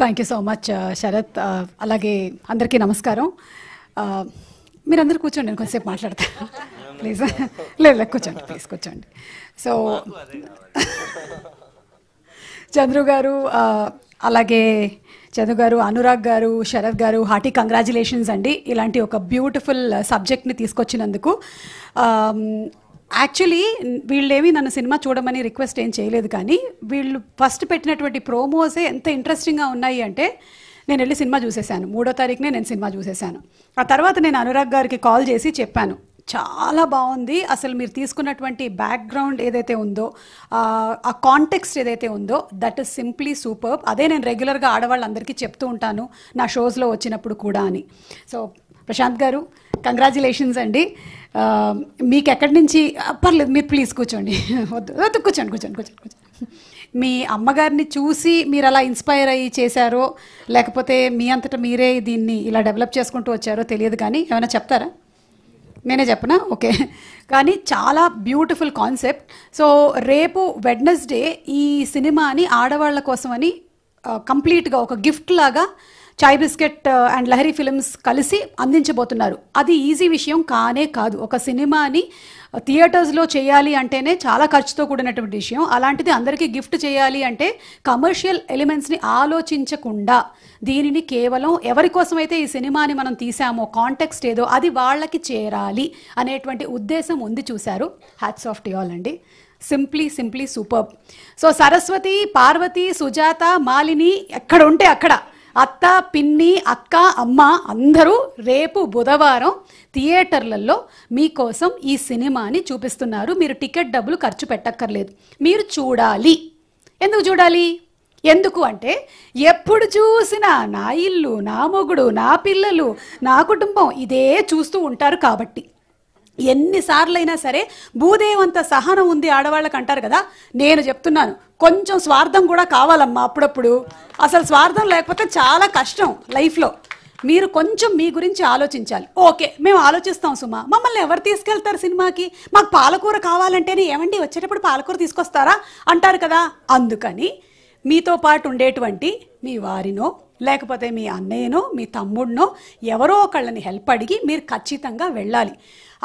thank you so much Sharath అలాగే అందరికీ నమస్కారం uh, మీరందరూ కూర్చోండి నేను కొంచెంసేపు మాట్లాడతాను ప్లీజ్ లేదు లేదు కూర్చోండి ప్లీజ్ కూర్చోండి సో చంద్రు గారు uh, అలాగే చంద్రు గారు అనురాగ్ గారు శరత్ గారు హార్టీ కంగ్రాచులేషన్స్ అండి ఇలాంటి ఒక బ్యూటిఫుల్ సబ్జెక్ట్ని uh, తీసుకొచ్చినందుకు um, యాక్చువల్లీ వీళ్ళేమి నన్ను సినిమా చూడమని రిక్వెస్ట్ ఏం చేయలేదు కానీ వీళ్ళు ఫస్ట్ పెట్టినటువంటి ప్రోమోసే ఎంత ఇంట్రెస్టింగ్గా ఉన్నాయి అంటే నేను వెళ్ళి సినిమా చూసేశాను మూడో తారీఖునే నేను సినిమా చూసేశాను ఆ తర్వాత నేను అనురాగ్ గారికి కాల్ చేసి చెప్పాను చాలా బాగుంది అసలు మీరు తీసుకున్నటువంటి బ్యాక్గ్రౌండ్ ఏదైతే ఉందో ఆ కాంటెక్స్ట్ ఏదైతే ఉందో దట్ ఇస్ సింప్లీ సూపర్ అదే నేను రెగ్యులర్గా ఆడవాళ్ళందరికీ చెప్తూ ఉంటాను నా షోస్లో వచ్చినప్పుడు కూడా అని సో ప్రశాంత్ గారు కంగ్రాచులేషన్స్ అండి మీకు ఎక్కడి నుంచి పర్లేదు మీరు ప్లీజ్ కూర్చోండి వద్దు వద్దు కూర్చోండి కూర్చోండి కూర్చోండి కూర్చోండి మీ అమ్మగారిని చూసి మీరు అలా ఇన్స్పైర్ అయ్యి చేశారో లేకపోతే మీ అంతటా మీరే దీన్ని ఇలా డెవలప్ చేసుకుంటూ వచ్చారో తెలియదు కానీ ఏమైనా చెప్తారా నేనే చెప్పనా ఓకే కానీ చాలా బ్యూటిఫుల్ కాన్సెప్ట్ సో రేపు వెడ్నెస్డే ఈ సినిమాని ఆడవాళ్ళ కోసమని కంప్లీట్గా ఒక గిఫ్ట్ లాగా Chai biscuit and Lahari films కలిసి అందించబోతున్నారు అది ఈజీ విషయం కానే కాదు ఒక సినిమాని థియేటర్స్లో చేయాలి అంటేనే చాలా ఖర్చుతో కూడినటువంటి విషయం అలాంటిది అందరికీ గిఫ్ట్ చేయాలి అంటే కమర్షియల్ ఎలిమెంట్స్ని ఆలోచించకుండా దీనిని కేవలం ఎవరి కోసం అయితే ఈ సినిమాని మనం తీసామో కాంటెక్స్ట్ ఏదో అది వాళ్ళకి చేరాలి అనేటువంటి ఉద్దేశం ఉంది చూశారు హ్యాట్స్ ఆఫ్ టియాల్ అండి simply simply super so Saraswati Parvati Sujatha Malini ఎక్కడ ఉంటే అక్కడ అత్త పిన్ని అక్క అమ్మ అందరూ రేపు బుధవారం థియేటర్లలో మీకోసం ఈ సినిమాని చూపిస్తున్నారు మీరు టికెట్ డబ్బులు ఖర్చు పెట్టక్కర్లేదు మీరు చూడాలి ఎందుకు చూడాలి ఎందుకు అంటే ఎప్పుడు చూసినా నా ఇల్లు నా మొగుడు నా పిల్లలు నా కుటుంబం ఇదే చూస్తూ ఉంటారు కాబట్టి ఎన్నిసార్లైనా సరే భూదేవంత సహనం ఉంది ఆడవాళ్ళకి అంటారు కదా నేను చెప్తున్నాను కొంచెం స్వార్థం కూడా కావాలమ్మా అప్పుడప్పుడు అసలు స్వార్థం లేకపోతే చాలా కష్టం లైఫ్లో మీరు కొంచెం మీ గురించి ఆలోచించాలి ఓకే మేము ఆలోచిస్తాం సుమా మమ్మల్ని ఎవరు తీసుకెళ్తారు సినిమాకి మాకు పాలకూర కావాలంటేనే ఏమండి వచ్చేటప్పుడు పాలకూర తీసుకొస్తారా అంటారు కదా అందుకని మీతో పాటు ఉండేటువంటి మీ వారినో లేకపోతే మీ అన్నయ్యనో మీ తమ్ముడినో ఎవరో ఒకళ్ళని హెల్ప్ అడిగి మీరు ఖచ్చితంగా వెళ్ళాలి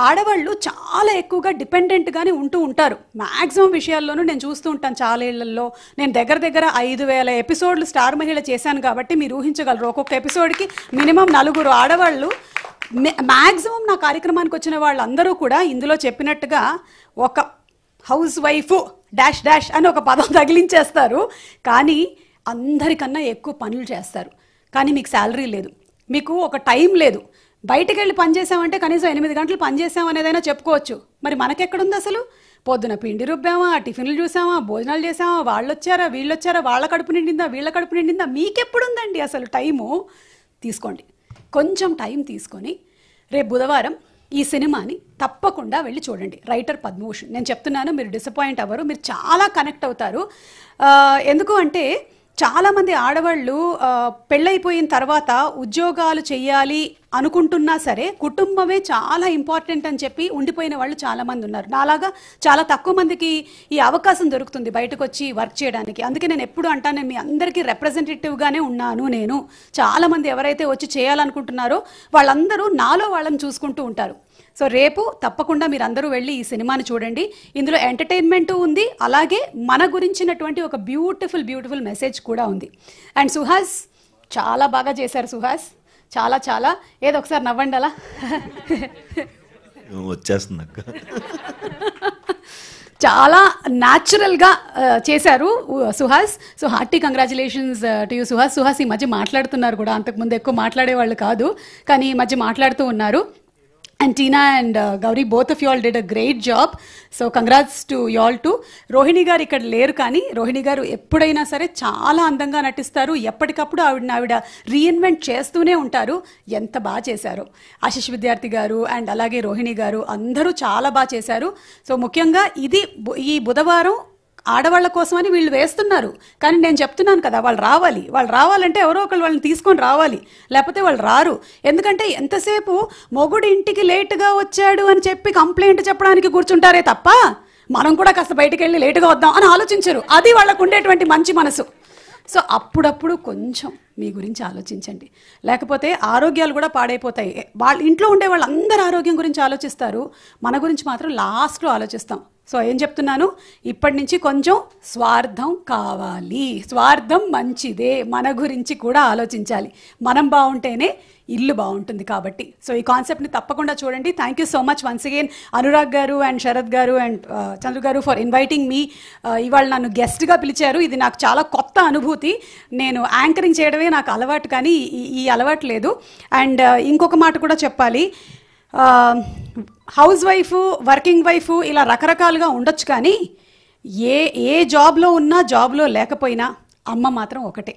ఆడవాళ్ళు చాలా ఎక్కువగా డిపెండెంట్గానే ఉంటూ ఉంటారు మ్యాక్సిమం విషయాల్లోనూ నేను చూస్తూ ఉంటాను చాలా ఏళ్ళల్లో నేను దగ్గర దగ్గర ఐదు వేల ఎపిసోడ్లు స్టార్ మహిళ చేశాను కాబట్టి మీరు ఊహించగలరు ఒక్కొక్క ఎపిసోడ్కి మినిమం నలుగురు ఆడవాళ్ళు మ్యాక్సిమం నా కార్యక్రమానికి వచ్చిన వాళ్ళందరూ కూడా ఇందులో చెప్పినట్టుగా ఒక హౌస్ వైఫ్ డాష్ డాష్ అని ఒక పదం తగిలించేస్తారు కానీ అందరికన్నా ఎక్కువ పనులు చేస్తారు కానీ మీకు శాలరీ లేదు మీకు ఒక టైం లేదు బయటకు వెళ్ళి పనిచేసామంటే కనీసం ఎనిమిది గంటలు పనిచేసాం అనేదైనా చెప్పుకోవచ్చు మరి మనకెక్కడుంది అసలు పొద్దున పిండి రుబ్బామా టిఫిన్లు చూసామా భోజనాలు చేసామా వాళ్ళు వచ్చారా వీళ్ళు వచ్చారా వాళ్ళ కడుపు నిండిందా వీళ్ళ కడుపు నిండిందా మీకెప్పుడుందండి అసలు టైము తీసుకోండి కొంచెం టైం తీసుకొని రేపు బుధవారం ఈ సినిమాని తప్పకుండా వెళ్ళి చూడండి రైటర్ పద్మభూషణ్ నేను చెప్తున్నాను మీరు డిసప్పాయింట్ అవ్వరు మీరు చాలా కనెక్ట్ అవుతారు ఎందుకు అంటే చాలామంది ఆడవాళ్ళు పెళ్ళైపోయిన తర్వాత ఉద్యోగాలు చేయాలి అనుకుంటున్నా సరే కుటుంబమే చాలా ఇంపార్టెంట్ అని చెప్పి ఉండిపోయిన వాళ్ళు చాలామంది ఉన్నారు నాలాగా చాలా తక్కువ మందికి ఈ అవకాశం దొరుకుతుంది బయటకు వచ్చి వర్క్ చేయడానికి అందుకే నేను ఎప్పుడు అంటాను మీ అందరికీ రిప్రజెంటేటివ్గానే ఉన్నాను నేను చాలామంది ఎవరైతే వచ్చి చేయాలనుకుంటున్నారో వాళ్ళందరూ నాలో వాళ్ళని చూసుకుంటూ ఉంటారు సో రేపు తప్పకుండా మీరు అందరూ వెళ్ళి ఈ సినిమాని చూడండి ఇందులో ఎంటర్టైన్మెంట్ ఉంది అలాగే మన గురించినటువంటి ఒక బ్యూటిఫుల్ బ్యూటిఫుల్ మెసేజ్ కూడా ఉంది అండ్ సుహాస్ చాలా బాగా చేశారు సుహాస్ చాలా చాలా ఏదో ఒకసారి నవ్వండి అలా వచ్చేస్తుంది అక్క చాలా న్యాచురల్గా చేశారు Suhas so hearty congratulations to you Suhas Suhas ఈ మధ్య మాట్లాడుతున్నారు కూడా అంతకుముందు ఎక్కువ మాట్లాడేవాళ్ళు కాదు కానీ ఈ మధ్య మాట్లాడుతూ ఉన్నారు and Tina and Gowri both of of you all did a great so congrats to y'all to Rohini గారు ఇక్కడ లేరు కానీ రోహిణి గారు ఎప్పుడైనా సరే చాలా అందంగా నటిస్తారు ఎప్పటికప్పుడు ఆవిడని ఆవిడ రీఇన్వెంట్ చేస్తూనే ఉంటారు ఎంత బాగా చేశారు ఆశిష్ విద్యార్థి గారు అండ్ అలాగే రోహిణి గారు అందరూ చాలా బాగా చేశారు సో ముఖ్యంగా ఇది ఈ బుధవారం ఆడవాళ్ళ కోసమని వీళ్ళు వేస్తున్నారు కానీ నేను చెప్తున్నాను కదా వాళ్ళు రావాలి వాళ్ళు రావాలంటే ఎవరో ఒకళ్ళు వాళ్ళని తీసుకొని రావాలి లేకపోతే వాళ్ళు రారు ఎందుకంటే ఎంతసేపు మొగుడు ఇంటికి లేటుగా వచ్చాడు అని చెప్పి కంప్లైంట్ చెప్పడానికి కూర్చుంటారే తప్ప మనం కూడా కాస్త బయటకు వెళ్ళి లేటుగా వద్దాం అని ఆలోచించరు అది వాళ్ళకు ఉండేటువంటి మంచి మనసు సో అప్పుడప్పుడు కొంచెం మీ గురించి ఆలోచించండి లేకపోతే ఆరోగ్యాలు కూడా పాడైపోతాయి వాళ్ళ ఇంట్లో ఉండే వాళ్ళందరూ ఆరోగ్యం గురించి ఆలోచిస్తారు మన గురించి మాత్రం లాస్ట్లో ఆలోచిస్తాం సో ఏం చెప్తున్నాను ఇప్పటి నుంచి కొంచెం స్వార్థం కావాలి స్వార్థం మంచిదే మన గురించి కూడా ఆలోచించాలి మనం బాగుంటేనే ఇల్లు బాగుంటుంది కాబట్టి సో ఈ కాన్సెప్ట్ని తప్పకుండా చూడండి thank you so much once again Anurag గారు అండ్ శరత్ గారు అండ్ uh, చంద్రు గారు ఫర్ ఇన్వైటింగ్ మీ ఇవాళ నన్ను గెస్ట్గా పిలిచారు ఇది నాకు చాలా కొత్త అనుభూతి నేను యాంకరింగ్ చేయడమే తినడమే నాకు అలవాటు కానీ ఈ అలవాటు లేదు అండ్ uh, ఇంకొక మాట కూడా చెప్పాలి uh, housewife working wife ఇలా రకరకాలుగా ఉండొచ్చు కానీ ఏ ఏ జాబ్లో ఉన్నా జాబ్లో లేకపోయినా అమ్మ మాత్రం ఒకటే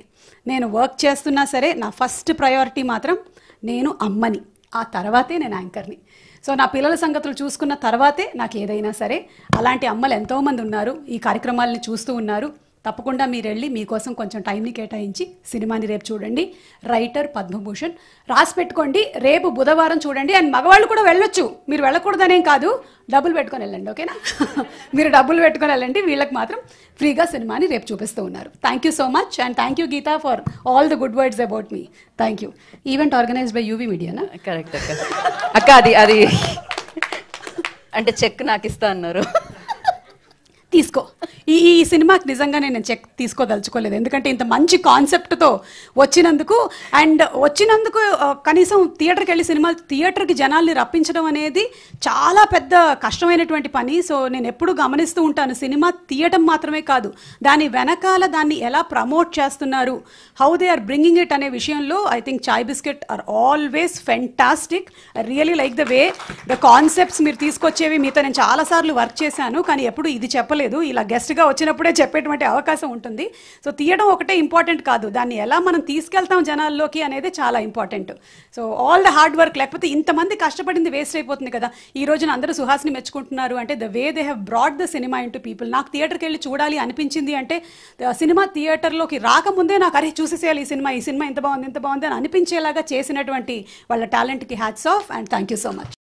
నేను వర్క్ చేస్తున్నా సరే నా ఫస్ట్ ప్రయారిటీ మాత్రం నేను అమ్మని ఆ తర్వాతే నేను యాంకర్ని సో నా పిల్లల సంగతులు చూసుకున్న తర్వాతే నాకు ఏదైనా సరే అలాంటి అమ్మలు ఎంతోమంది ఉన్నారు ఈ కార్యక్రమాలని చూస్తూ ఉన్నారు తప్పకుండా మీరు వెళ్ళి మీకోసం కొంచెం టైంని కేటాయించి సినిమాని రేపు చూడండి రైటర్ పద్మభూషణ్ రాసి పెట్టుకోండి రేపు బుధవారం చూడండి అండ్ మగవాళ్ళు కూడా వెళ్ళొచ్చు మీరు వెళ్ళకూడదనేం కాదు డబ్బులు పెట్టుకొని వెళ్ళండి ఓకేనా మీరు డబ్బులు పెట్టుకొని వెళ్ళండి వీళ్ళకి మాత్రం ఫ్రీగా సినిమాని రేపు చూపిస్తూ ఉన్నారు thank you so much and thank you Geeta for all the good words about me thank you event organise by UV మీడియానా కరెక్ట్ అక్క అది అది అంటే చెక్ నాకు ఇస్తా అన్నారు తీసుకో ఈ ఈ సినిమాకి నిజంగానే నేను చెక్ తీసుకోదలుచుకోలేదు ఎందుకంటే ఇంత మంచి కాన్సెప్ట్తో వచ్చినందుకు అండ్ వచ్చినందుకు కనీసం థియేటర్కి వెళ్ళి సినిమా థియేటర్కి జనాల్ని రప్పించడం అనేది చాలా పెద్ద కష్టమైనటువంటి పని సో నేను ఎప్పుడు గమనిస్తూ ఉంటాను సినిమా తీయటం మాత్రమే కాదు దాని వెనకాల దాన్ని ఎలా ప్రమోట్ చేస్తున్నారు how they are bringing it అనే విషయంలో I think Chai biscuit are always fantastic I really like the way the concepts మీరు తీసుకొచ్చేవి మీతో నేను చాలాసార్లు వర్క్ చేశాను కానీ ఎప్పుడు ఇది చెప్పలేదు ఇలా గెస్ట్గా డైరెక్ట్గా వచ్చినప్పుడే చెప్పేటువంటి అవకాశం ఉంటుంది సో తీయడం ఒకటే ఇంపార్టెంట్ కాదు దాన్ని ఎలా మనం తీసుకెళ్తాం జనాల్లోకి అనేది చాలా important so all the hard work లేకపోతే ఇంతమంది కష్టపడింది వేస్ట్ అయిపోతుంది కదా ఈ రోజున అందరూ సుహాస్ని మెచ్చుకుంటున్నారు అంటే the way they have brought the cinema into people నాకు థియేటర్కి వెళ్ళి చూడాలి అనిపించింది అంటే సినిమా థియేటర్లోకి రాకముందే నాకు అరే చూసేసేయాలి ఈ సినిమా ఈ సినిమా ఇంత బాగుంది ఇంత బాగుంది అని అనిపించేలాగా చేసినటువంటి వాళ్ళ టాలెంట్కి hats off and thank you so much